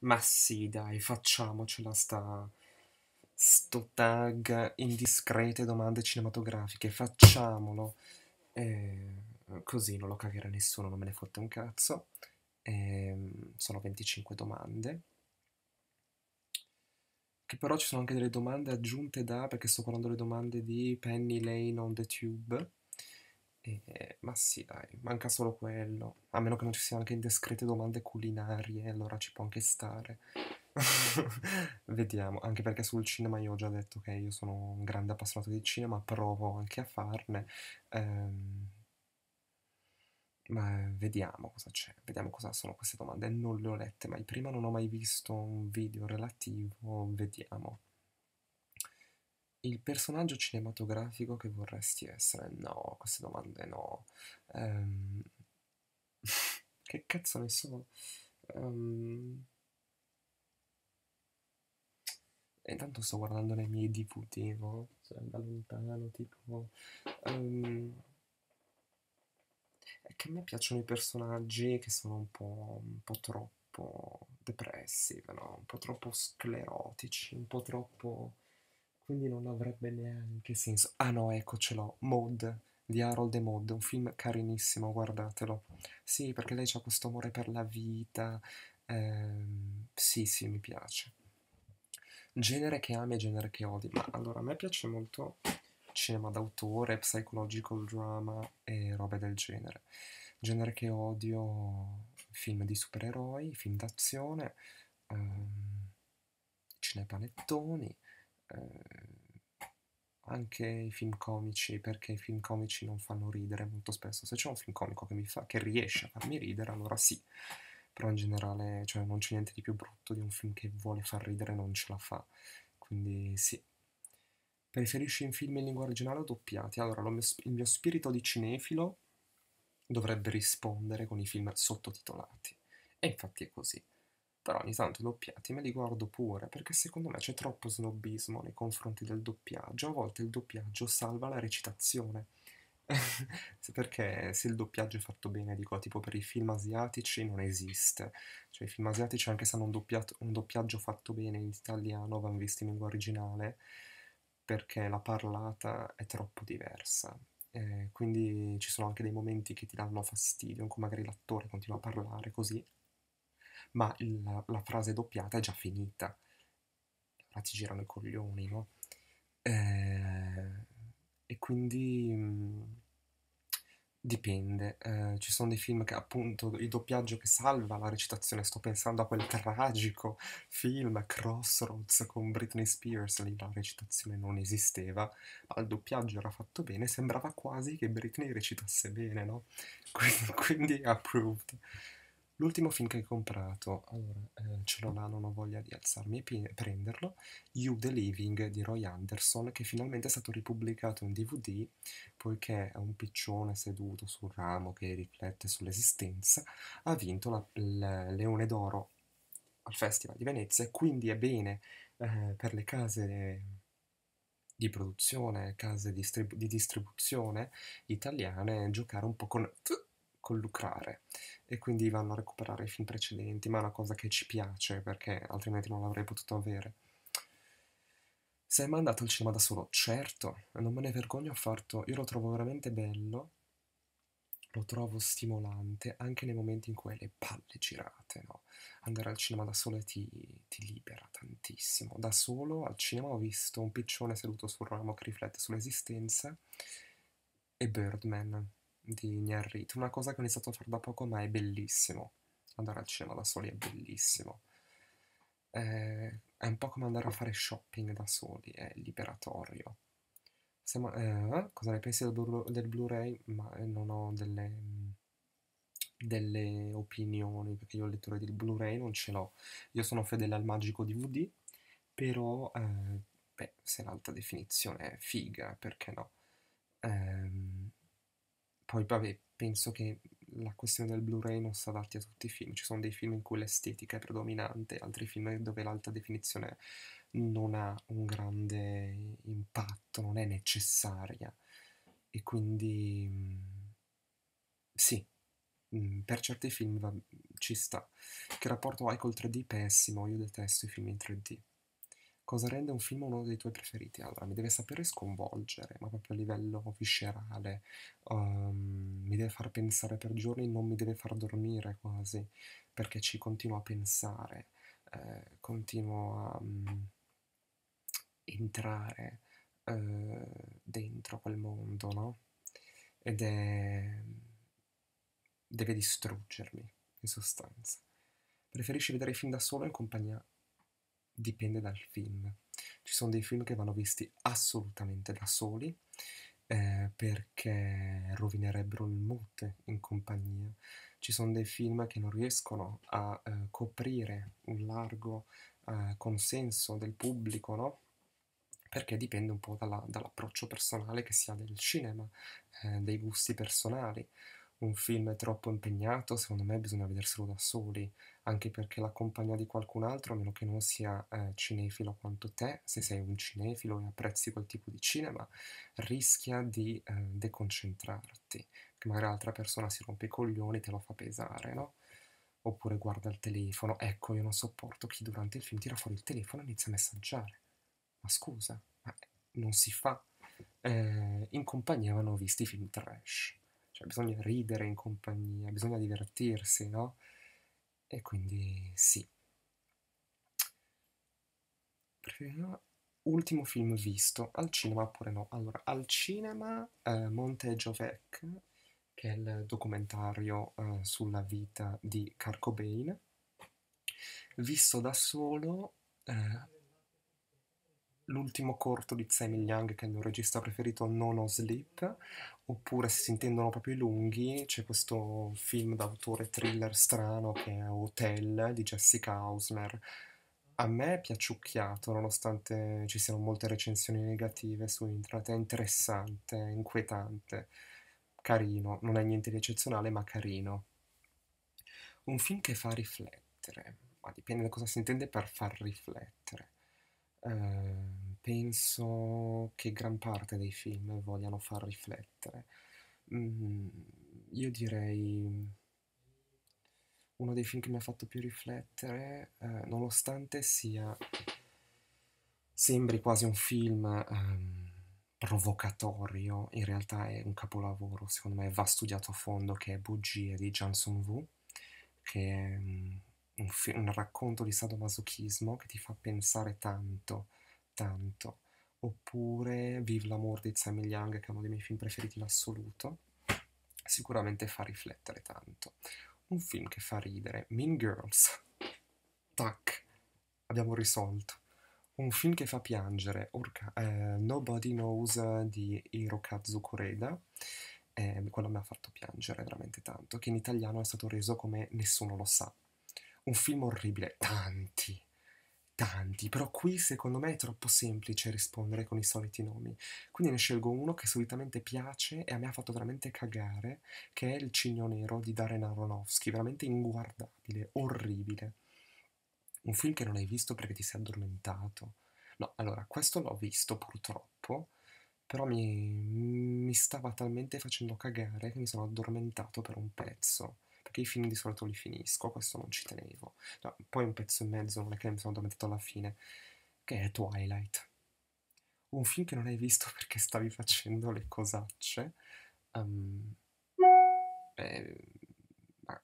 Ma sì, dai, facciamocela sta... Sto tag indiscrete domande cinematografiche, facciamolo. Eh, così non lo cagherà nessuno, non me ne fotte un cazzo. Eh, sono 25 domande. Che però ci sono anche delle domande aggiunte da, perché sto guardando le domande di Penny Lane on the Tube eh, ma sì, dai, manca solo quello. A meno che non ci siano anche indiscrete domande culinarie, allora ci può anche stare. Vediamo, anche perché sul cinema io ho già detto che io sono un grande appassionato di cinema, provo anche a farne. Ehm... Ma vediamo cosa c'è, vediamo cosa sono queste domande. Non le ho lette mai prima, non ho mai visto un video relativo, vediamo il personaggio cinematografico che vorresti essere? No, queste domande no. Um, che cazzo ne so? Um, intanto sto guardando le mie DVD, no? Cioè, da lontano, tipo... Um, è che a me piacciono i personaggi che sono un po', un po troppo depressivi, no? Un po' troppo sclerotici, un po' troppo quindi non avrebbe neanche senso. Ah no, ecco ce l'ho, Mod di Harold e Mod, un film carinissimo, guardatelo. Sì, perché lei ha questo amore per la vita. Ehm, sì, sì, mi piace. Genere che ami e genere che odi. Ma allora, a me piace molto cinema d'autore, psychological drama e robe del genere. Genere che odio film di supereroi, film d'azione, ehm, cinepanettoni, Ehm, anche i film comici, perché i film comici non fanno ridere molto spesso. Se c'è un film comico che, mi fa, che riesce a farmi ridere, allora sì. Però in generale, cioè, non c'è niente di più brutto di un film che vuole far ridere e non ce la fa. Quindi sì. Preferisci in film in lingua originale o doppiati? Allora, mio, il mio spirito di cinefilo dovrebbe rispondere con i film sottotitolati. E infatti è così però ogni tanto i doppiati me li guardo pure, perché secondo me c'è troppo snobismo nei confronti del doppiaggio, a volte il doppiaggio salva la recitazione. perché se il doppiaggio è fatto bene, dico, tipo per i film asiatici non esiste. Cioè i film asiatici, anche se hanno un, un doppiaggio fatto bene in italiano, vanno visti in lingua originale, perché la parlata è troppo diversa. Eh, quindi ci sono anche dei momenti che ti danno fastidio, in cui magari l'attore continua a parlare così, ma la, la frase doppiata è già finita. Ora ti girano i coglioni, no? Eh, e quindi mh, mm, dipende. Eh, ci sono dei film che appunto il doppiaggio che salva la recitazione. Sto pensando a quel tragico film Crossroads con Britney Spears, lì la recitazione non esisteva, ma il doppiaggio era fatto bene, sembrava quasi che Britney recitasse bene, no? Quindi, quindi approved. L'ultimo film che hai comprato, allora, eh, ce l'ho là, non ho voglia di alzarmi e p- prenderlo, You the Living di Roy Anderson, che finalmente è stato ripubblicato in DVD, poiché è un piccione seduto sul ramo che riflette sull'esistenza, ha vinto la, il Leone d'Oro al Festival di Venezia, quindi è bene eh, per le case di produzione, case di, di distribuzione italiane, giocare un po' con lucrare e quindi vanno a recuperare i film precedenti, ma è una cosa che ci piace perché altrimenti non l'avrei potuto avere. Sei mai andato al cinema da solo? Certo, non me ne vergogno affatto, io lo trovo veramente bello, lo trovo stimolante anche nei momenti in cui hai le palle girate, no? Andare al cinema da solo ti, ti libera tantissimo. Da solo al cinema ho visto un piccione seduto sul ramo che riflette sull'esistenza e Birdman, di Niarrit, una cosa che ho iniziato a fare da poco ma è bellissimo. Andare al cinema da soli è bellissimo. Eh, è un po' come andare a fare shopping da soli, è liberatorio. Siamo, eh, cosa ne pensi del, Blu- del Blu-ray? Ma eh, non ho delle, delle opinioni, perché io ho lettura del Blu-ray non ce l'ho. Io sono fedele al magico DVD, però eh, beh, se l'alta definizione è figa, perché no? Ehm... Poi, vabbè, penso che la questione del Blu-ray non si adatti a tutti i film. Ci sono dei film in cui l'estetica è predominante, altri film dove l'alta definizione non ha un grande impatto, non è necessaria. E quindi mm, sì, mm, per certi film va, ci sta. Che rapporto hai col 3D? Pessimo, io detesto i film in 3D. Cosa rende un film uno dei tuoi preferiti? Allora, mi deve sapere sconvolgere, ma proprio a livello viscerale, um, mi deve far pensare per giorni, non mi deve far dormire quasi, perché ci continuo a pensare, eh, continuo a um, entrare eh, dentro quel mondo, no? Ed è... deve distruggermi, in sostanza. Preferisci vedere i film da solo o in compagnia dipende dal film. Ci sono dei film che vanno visti assolutamente da soli eh, perché rovinerebbero il mute in compagnia. Ci sono dei film che non riescono a eh, coprire un largo eh, consenso del pubblico, no? perché dipende un po' dalla, dall'approccio personale che si ha del cinema, eh, dei gusti personali. Un film troppo impegnato, secondo me bisogna vederselo da soli, anche perché la compagnia di qualcun altro, a meno che non sia eh, cinefilo quanto te, se sei un cinefilo e apprezzi quel tipo di cinema, rischia di eh, deconcentrarti, che magari l'altra persona si rompe i coglioni, e te lo fa pesare, no? Oppure guarda il telefono, ecco, io non sopporto chi durante il film tira fuori il telefono e inizia a messaggiare. Ma scusa, ma non si fa. Eh, in compagnia vanno visti i film trash. Cioè bisogna ridere in compagnia, bisogna divertirsi, no? e quindi sì. Ultimo film visto al cinema oppure no? Allora, al cinema eh, Monteggio Vec, che è il documentario eh, sulla vita di Carcobain, visto da solo eh, l'ultimo corto di Tsai Yang, che è il mio regista preferito, Non Ho Sleep, oppure se si intendono proprio i lunghi, c'è questo film d'autore thriller strano che è Hotel di Jessica Hausner. A me è piaciucchiato, nonostante ci siano molte recensioni negative su internet, è interessante, è inquietante, carino, non è niente di eccezionale, ma carino. Un film che fa riflettere, ma dipende da cosa si intende per far riflettere. Ehm penso che gran parte dei film vogliano far riflettere. Mm, io direi uno dei film che mi ha fatto più riflettere, eh, nonostante sia sembri quasi un film ehm, provocatorio, in realtà è un capolavoro, secondo me va studiato a fondo, che è Bugie di Janson Wu, che è um, un, fi- un racconto di sadomasochismo che ti fa pensare tanto tanto, oppure Vive l'amour di Sammy Young, che è uno dei miei film preferiti in assoluto, sicuramente fa riflettere tanto. Un film che fa ridere, Mean Girls, tac, abbiamo risolto. Un film che fa piangere, Orca, eh, Nobody Knows eh, di Hirokazu Koreda, eh, quello mi ha fatto piangere veramente tanto, che in italiano è stato reso come Nessuno lo sa. Un film orribile, tanti, tanti, però qui secondo me è troppo semplice rispondere con i soliti nomi. Quindi ne scelgo uno che solitamente piace e a me ha fatto veramente cagare, che è il Cigno Nero di Darren Aronofsky, veramente inguardabile, orribile. Un film che non hai visto perché ti sei addormentato. No, allora, questo l'ho visto purtroppo, però mi, mi stava talmente facendo cagare che mi sono addormentato per un pezzo perché i film di solito li finisco, questo non ci tenevo. No, poi un pezzo e mezzo, non è che mi sono tornato alla fine, che è Twilight. Un film che non hai visto perché stavi facendo le cosacce. Um, eh,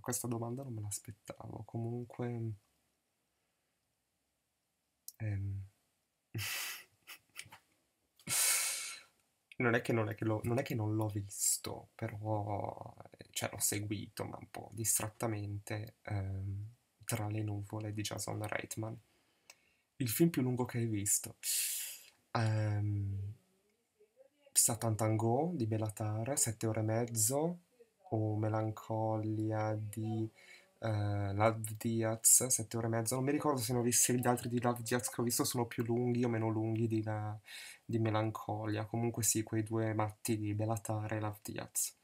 questa domanda non me l'aspettavo. Comunque... Um, non è che non, è che lo, non, è che non l'ho visto, però eh, cioè, l'ho seguito, ma un po' distrattamente, ehm, tra le nuvole di Jason Reitman. Il film più lungo che hai visto. Um, ehm, Satan Tango di Belatar, sette ore e mezzo, o Melancolia di Uh, Love Diaz, 7 ore e mezza. Non mi ricordo se ne ho visti gli altri di Love Diaz che ho visto sono più lunghi o meno lunghi di, la, eh, di Melancolia. Comunque sì, quei due matti di Belatare e Love Diaz.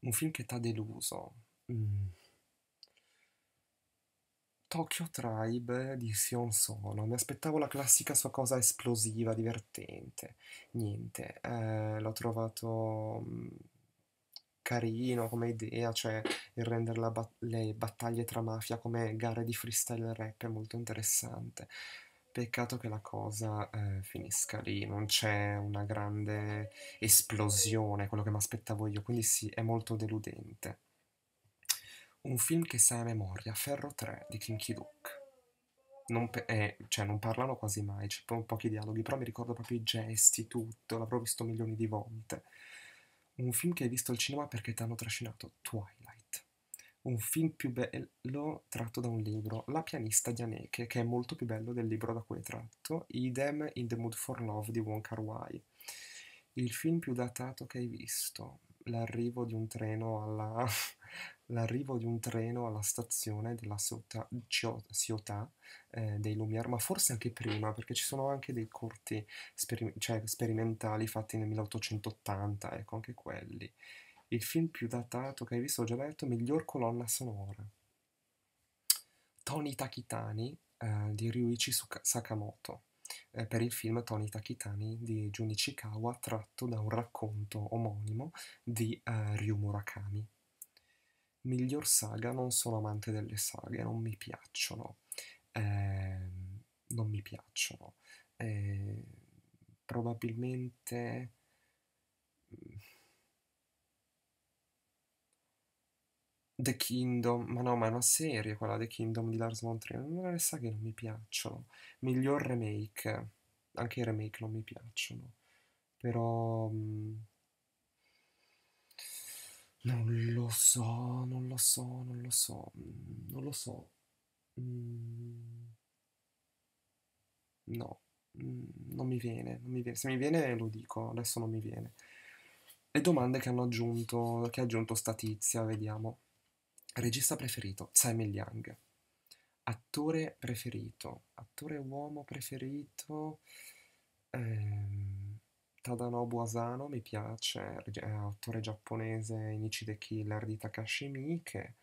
Un film che t'ha deluso. Mm. Tokyo Tribe di Sion Sono. Mi aspettavo la classica sua cosa esplosiva, divertente. Niente. Eh, l'ho trovato mm, carino come idea, cioè il rendere ba- le battaglie tra mafia come gare di freestyle rap è molto interessante. Peccato che la cosa eh, finisca lì, non c'è una grande esplosione, quello che mi aspettavo io, quindi sì, è molto deludente. Un film che sai a memoria, Ferro 3 di Kinky Duke. Non, pe- eh, cioè, non parlano quasi mai, c'è po- pochi dialoghi, però mi ricordo proprio i gesti, tutto, l'avrò visto milioni di volte un film che hai visto al cinema perché ti hanno trascinato, Twilight. Un film più bello tratto da un libro, La pianista di Aneke, che è molto più bello del libro da cui è tratto, idem In the Mood for Love di Wong Kar Wai. Il film più datato che hai visto, L'arrivo di un treno alla l'arrivo di un treno alla stazione della Ciotà, Ciotà eh, dei Lumière, ma forse anche prima, perché ci sono anche dei corti speri- cioè, sperimentali fatti nel 1880, ecco, anche quelli. Il film più datato che hai visto, ho già detto, miglior colonna sonora. Tony Takitani eh, di Ryuichi Sakamoto eh, per il film Tony Takitani di Junichikawa tratto da un racconto omonimo di uh, Ryu Murakami. Miglior saga, non sono amante delle saghe, non mi piacciono. Eh, non mi piacciono. Eh, probabilmente... Mm, The Kingdom, ma no, ma è una serie quella The Kingdom di Lars von Trier, non le sa che non mi piacciono. Miglior remake, anche i remake non mi piacciono, però mh, mm, non lo so, non lo so, non lo so, mm, non lo so. Mm. No, mm, non mi viene, non mi viene. Se mi viene lo dico, adesso non mi viene. Le domande che hanno aggiunto, che ha aggiunto Statizia, vediamo. Regista preferito, Simon Young. Attore preferito, attore uomo preferito. Ehm Tadanobu Asano mi piace, è autore giapponese Nichi the Killer di Takashi Miike.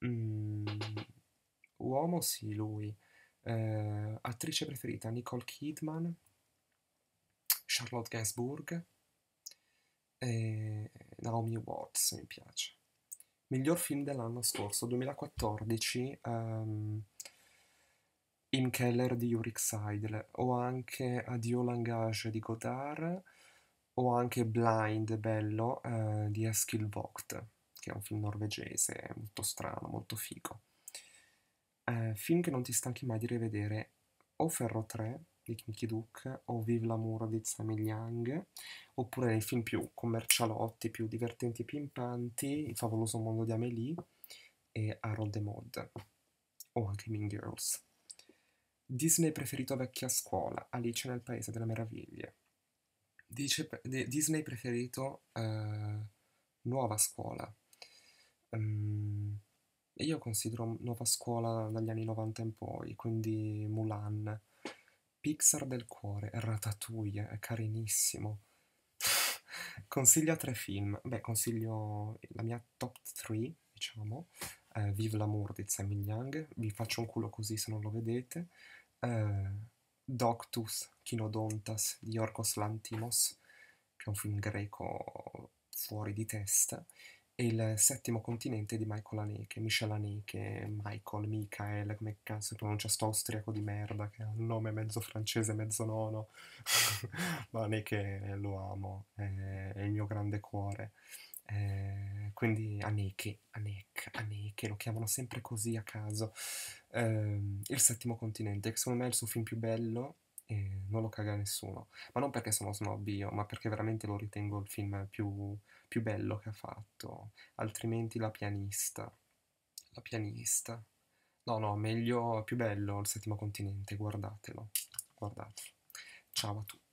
Um, uomo sì, lui. Uh, attrice preferita Nicole Kidman, Charlotte Gainsbourg e Naomi Watts mi piace. Miglior film dell'anno scorso, 2014, um, ehm, in Keller di Ulrich Seidel o anche Adieu Langage di Godard o anche Blind, bello, eh, di Eskil Vogt, che è un film norvegese, molto strano, molto figo. Eh, film che non ti stanchi mai di rivedere o Ferro 3 di Kim Ki-duk o Vive l'amour di Tsami Young, oppure nei film più commercialotti, più divertenti e pimpanti, Il favoloso mondo di Amélie e Harold e Mod, o anche Mean Girls. Disney preferito vecchia scuola, Alice nel Paese delle Meraviglie. Dice, Disney preferito eh, nuova scuola. Um, io considero nuova scuola dagli anni 90 in poi, quindi Mulan. Pixar del cuore, Ratatouille, è carinissimo. consiglio tre film. Beh, consiglio la mia top 3, diciamo. Eh, Vive l'amour di Simon Young. Vi faccio un culo così se non lo vedete eh, Doctus Kinodontas di Orcos Lantimos, che è un film greco fuori di testa, e Il settimo continente di Michael Haneke, Michel Haneke, Michael, Michael, come cazzo si pronuncia sto austriaco di merda, che ha un nome mezzo francese, mezzo nono, ma Haneke lo amo, è, è il mio grande cuore. Eh, quindi Aneke, Aneke, Aneke, lo chiamano sempre così a caso. Eh, il settimo continente, che secondo me è il suo film più bello e non lo caga nessuno. Ma non perché sono snob io, ma perché veramente lo ritengo il film più, più bello che ha fatto. Altrimenti La pianista. La pianista. No, no, meglio, più bello il settimo continente, guardatelo. Guardatelo. Ciao a tutti.